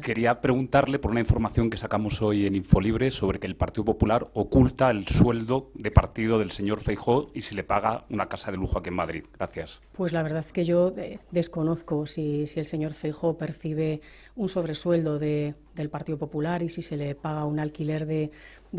Quería preguntarle por una información que sacamos hoy en Infolibre sobre que el Partido Popular oculta el sueldo de partido del señor Feijó y si le paga una casa de lujo aquí en Madrid. Gracias. Pues la verdad es que yo eh, desconozco si, el señor Feijó percibe un sobresueldo del Partido Popular y si se le paga un alquiler de,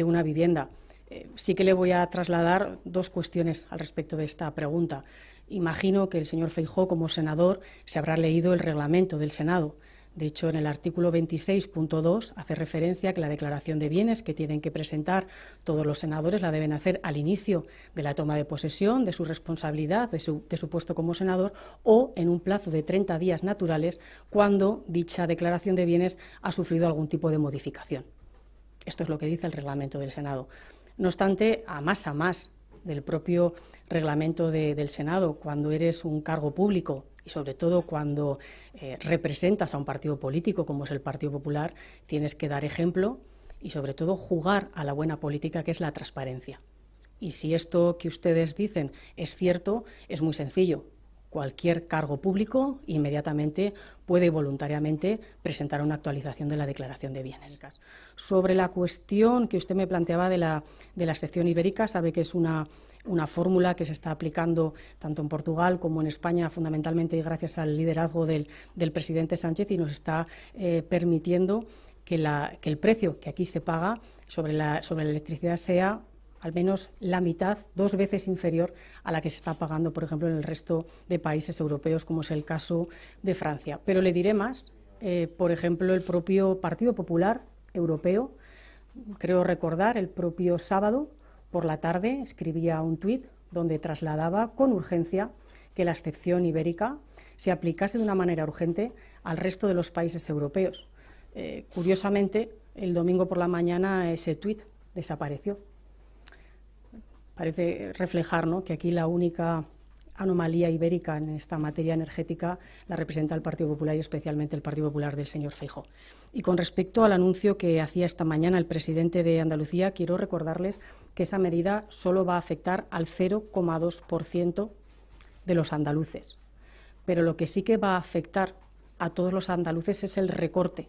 una vivienda. Eh, sí que le voy a trasladar dos cuestiones al respecto de esta pregunta. Imagino que el señor Feijó, como senador, se habrá leído el reglamento del Senado de hecho, en el artículo 26.2 hace referencia a que la declaración de bienes que tienen que presentar todos los senadores la deben hacer al inicio de la toma de posesión, de su responsabilidad, de su, puesto como senador o en un plazo de 30 días naturales cuando dicha declaración de bienes ha sufrido algún tipo de modificación. Esto es lo que dice el reglamento del Senado. No obstante, a más a más del propio reglamento del Senado, cuando eres un cargo público y sobre todo cuando eh, representas a un partido político como es el Partido Popular, tienes que dar ejemplo y sobre todo jugar a la buena política que es la transparencia. Y si esto que ustedes dicen es cierto, es muy sencillo cualquier cargo público inmediatamente puede voluntariamente presentar una actualización de la declaración de bienes. Sobre la cuestión que usted me planteaba de la, de la excepción ibérica, sabe que es una, fórmula que se está aplicando tanto en Portugal como en España, fundamentalmente gracias al liderazgo del, presidente Sánchez, y nos está eh, permitiendo que, la, que, el precio que aquí se paga sobre la, sobre la electricidad sea al menos la mitad, dos veces inferior a la que se está pagando, por ejemplo, en el resto de países europeos, como es el caso de Francia. Pero le diré más, eh, por ejemplo, el propio Partido Popular Europeo, creo recordar, el propio sábado por la tarde escribía un tuit donde trasladaba con urgencia que la excepción ibérica se aplicase de una manera urgente al resto de los países europeos. Eh, curiosamente, el domingo por la mañana ese tuit desapareció parece reflejar que aquí la única anomalía ibérica en esta materia energética la representa el Partido Popular y especialmente el Partido Popular del señor Feijo. Y con respecto al anuncio que hacía esta mañana el presidente de Andalucía, quiero recordarles que esa medida solo va a afectar al 0,2% de los andaluces. Pero lo que sí que va a afectar a todos los andaluces es el recorte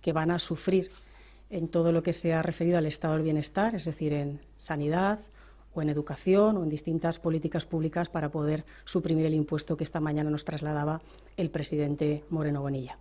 que van a sufrir en todo lo que se ha referido al estado del bienestar, es decir, en sanidad, o en educación o en distintas políticas públicas para poder suprimir el impuesto que esta mañana nos trasladaba el presidente Moreno Bonilla.